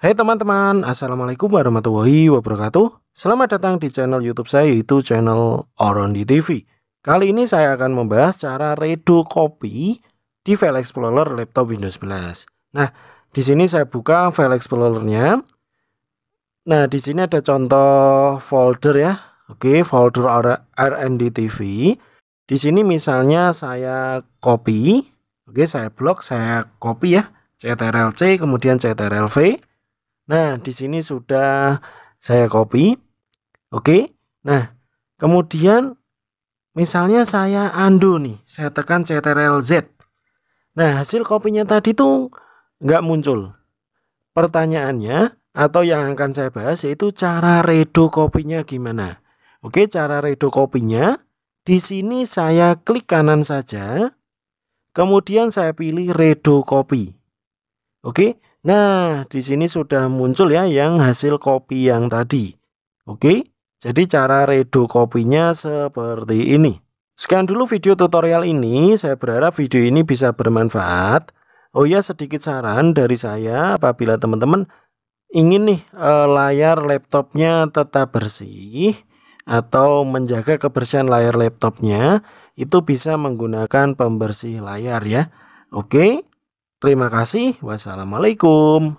Hai teman-teman, Assalamualaikum warahmatullahi wabarakatuh Selamat datang di channel youtube saya yaitu channel Orondi TV Kali ini saya akan membahas cara redo copy di file explorer laptop Windows 11 Nah, di sini saya buka file explorernya Nah, di sini ada contoh folder ya Oke, folder RND TV Di sini misalnya saya copy Oke, saya blok, saya copy ya CTRL-C, kemudian CTRL-V Nah, di sini sudah saya copy. Oke. Nah, kemudian misalnya saya undo nih, saya tekan Ctrl Z. Nah, hasil kopinya tadi tuh nggak muncul. Pertanyaannya atau yang akan saya bahas yaitu cara redo kopinya gimana. Oke, cara redo kopinya di sini saya klik kanan saja. Kemudian saya pilih redo copy. Oke, Nah, di sini sudah muncul ya yang hasil kopi yang tadi. Oke, jadi cara redo kopinya seperti ini. Sekian dulu video tutorial ini, saya berharap video ini bisa bermanfaat. Oh ya, sedikit saran dari saya apabila teman-teman ingin nih eh, layar laptopnya tetap bersih atau menjaga kebersihan layar laptopnya, itu bisa menggunakan pembersih layar ya. Oke. Terima kasih. Wassalamualaikum.